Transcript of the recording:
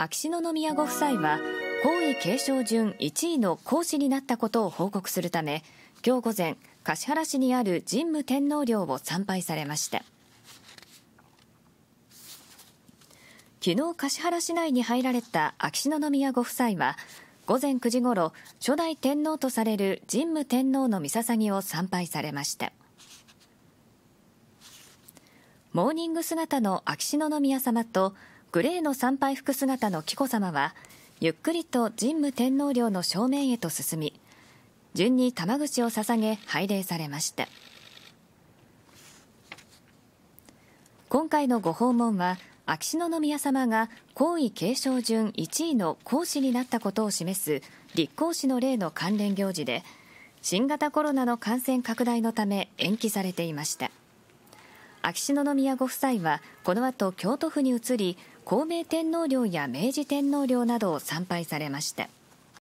秋篠宮ご夫妻は皇位継承順1位の皇嗣になったことを報告するため今日午前橿原市にある神武天皇陵を参拝されました昨日橿原市内に入られた秋篠宮ご夫妻は午前9時ごろ初代天皇とされる神武天皇のぎを参拝されましたモーニング姿の秋篠宮さまとグレーの参拝服姿の紀子さまは、ゆっくりと神武天皇陵の正面へと進み、順に玉串を捧げ拝礼されました。今回のご訪問は、秋篠宮さまが皇位継承順1位の皇嗣になったことを示す立皇嗣の礼の関連行事で、新型コロナの感染拡大のため延期されていました。秋篠宮ご夫妻はこの後京都府に移り孝明天皇陵や明治天皇陵などを参拝されました。